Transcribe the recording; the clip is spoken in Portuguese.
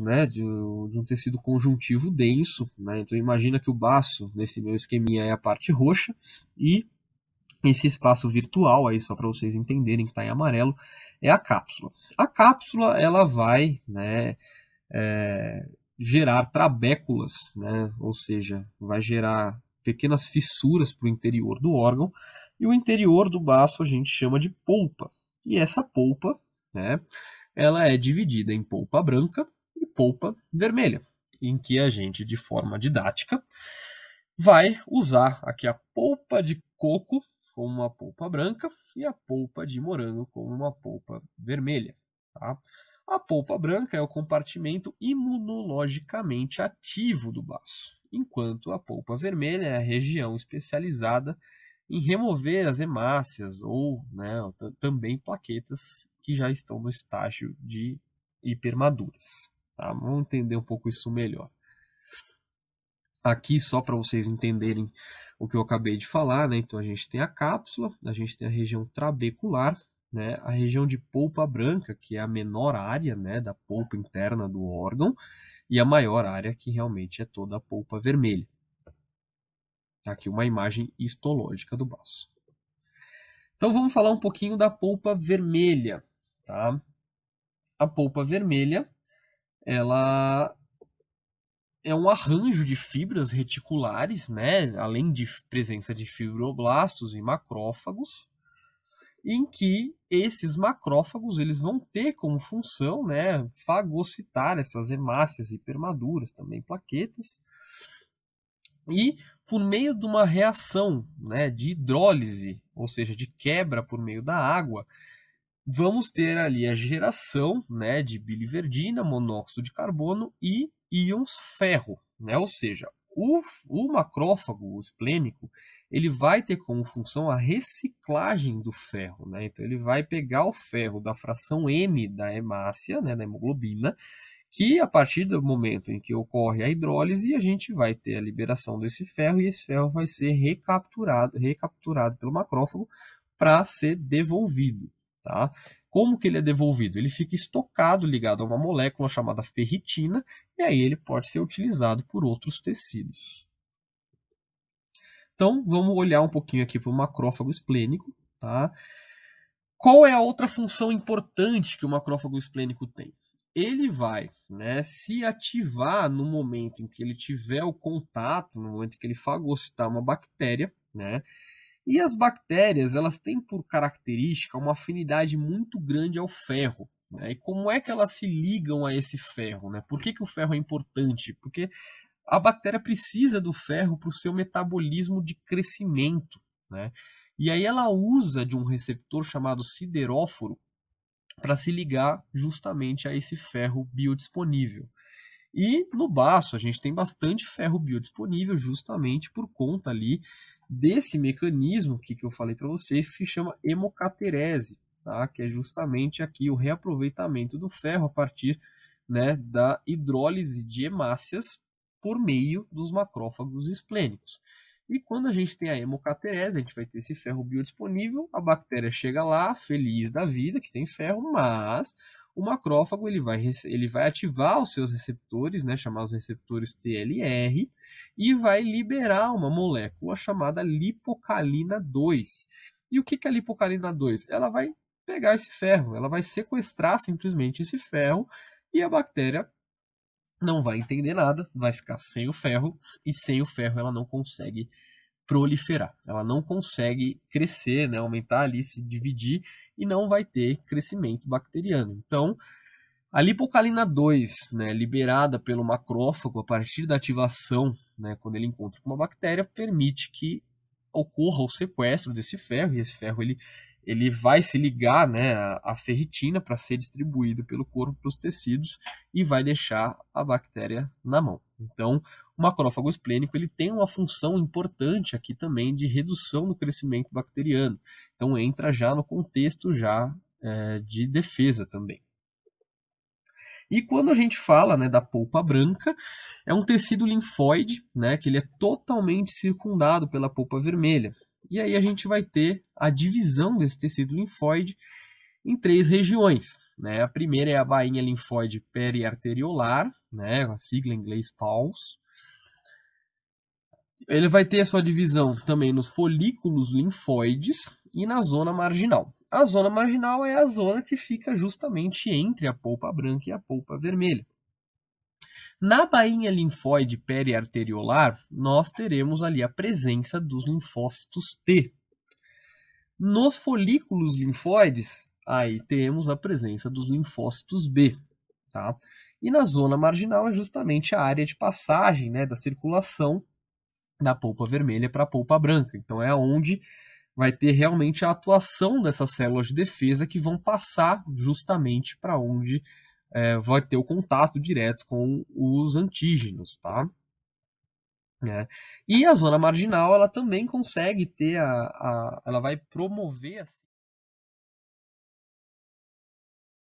né, de, de um tecido conjuntivo denso, né, então imagina que o baço, nesse meu esqueminha, é a parte roxa, e esse espaço virtual, aí só para vocês entenderem que está em amarelo, é a cápsula. A cápsula, ela vai, né, é, gerar trabéculas, né, ou seja, vai gerar pequenas fissuras para o interior do órgão, e o interior do baço a gente chama de polpa. E essa polpa, né, ela é dividida em polpa branca polpa vermelha, em que a gente, de forma didática, vai usar aqui a polpa de coco como uma polpa branca e a polpa de morango como uma polpa vermelha. Tá? A polpa branca é o compartimento imunologicamente ativo do baço, enquanto a polpa vermelha é a região especializada em remover as hemácias ou né, também plaquetas que já estão no estágio de hipermaduras. Tá? Vamos entender um pouco isso melhor. Aqui, só para vocês entenderem o que eu acabei de falar, né? então a gente tem a cápsula, a gente tem a região trabecular, né? a região de polpa branca, que é a menor área né? da polpa interna do órgão, e a maior área, que realmente é toda a polpa vermelha. Tá aqui uma imagem histológica do baço. Então vamos falar um pouquinho da polpa vermelha. Tá? A polpa vermelha ela é um arranjo de fibras reticulares, né, além de presença de fibroblastos e macrófagos, em que esses macrófagos eles vão ter como função, né, fagocitar essas hemácias e permaduras, também plaquetas, e por meio de uma reação, né, de hidrólise, ou seja, de quebra por meio da água, vamos ter ali a geração né, de biliverdina, monóxido de carbono e íons ferro. Né? Ou seja, o, o macrófago o esplênico ele vai ter como função a reciclagem do ferro. Né? Então, ele vai pegar o ferro da fração M da hemácia, né, da hemoglobina, que a partir do momento em que ocorre a hidrólise, a gente vai ter a liberação desse ferro e esse ferro vai ser recapturado, recapturado pelo macrófago para ser devolvido. Tá? Como que ele é devolvido? Ele fica estocado ligado a uma molécula chamada ferritina e aí ele pode ser utilizado por outros tecidos. Então vamos olhar um pouquinho aqui para o macrófago esplênico. Tá? Qual é a outra função importante que o macrófago esplênico tem? Ele vai né, se ativar no momento em que ele tiver o contato, no momento em que ele fagocitar uma bactéria, né? E as bactérias, elas têm por característica uma afinidade muito grande ao ferro. Né? E como é que elas se ligam a esse ferro? Né? Por que, que o ferro é importante? Porque a bactéria precisa do ferro para o seu metabolismo de crescimento. Né? E aí ela usa de um receptor chamado sideróforo para se ligar justamente a esse ferro biodisponível. E no baço a gente tem bastante ferro biodisponível justamente por conta ali desse mecanismo que, que eu falei para vocês, que se chama hemocaterese, tá? que é justamente aqui o reaproveitamento do ferro a partir né, da hidrólise de hemácias por meio dos macrófagos esplênicos. E quando a gente tem a hemocaterese, a gente vai ter esse ferro biodisponível, a bactéria chega lá, feliz da vida, que tem ferro, mas o macrófago ele vai, ele vai ativar os seus receptores, né, chamados receptores TLR, e vai liberar uma molécula chamada lipocalina 2. E o que é a lipocalina 2? Ela vai pegar esse ferro, ela vai sequestrar simplesmente esse ferro e a bactéria não vai entender nada, vai ficar sem o ferro e sem o ferro ela não consegue proliferar. Ela não consegue crescer, né, aumentar ali, se dividir e não vai ter crescimento bacteriano. Então, a lipocalina 2, né, liberada pelo macrófago a partir da ativação, né, quando ele encontra com uma bactéria, permite que ocorra o sequestro desse ferro, e esse ferro ele, ele vai se ligar né, à ferritina para ser distribuído pelo corpo para os tecidos e vai deixar a bactéria na mão. Então, o macrófago esplênico ele tem uma função importante aqui também de redução do crescimento bacteriano. Então entra já no contexto já é, de defesa também. E quando a gente fala né, da polpa branca, é um tecido linfóide, né, que ele é totalmente circundado pela polpa vermelha. E aí a gente vai ter a divisão desse tecido linfóide em três regiões. Né? A primeira é a bainha linfóide periarteriolar, né, a sigla em inglês PALS. Ele vai ter a sua divisão também nos folículos linfóides e na zona marginal. A zona marginal é a zona que fica justamente entre a polpa branca e a polpa vermelha. Na bainha linfóide periarteriolar, nós teremos ali a presença dos linfócitos T. Nos folículos linfóides, aí temos a presença dos linfócitos B. Tá? E na zona marginal é justamente a área de passagem né, da circulação da polpa vermelha para a polpa branca. Então é onde vai ter realmente a atuação dessas células de defesa que vão passar justamente para onde é, vai ter o contato direto com os antígenos, tá? É. E a zona marginal ela também consegue ter a, a ela vai promover assim,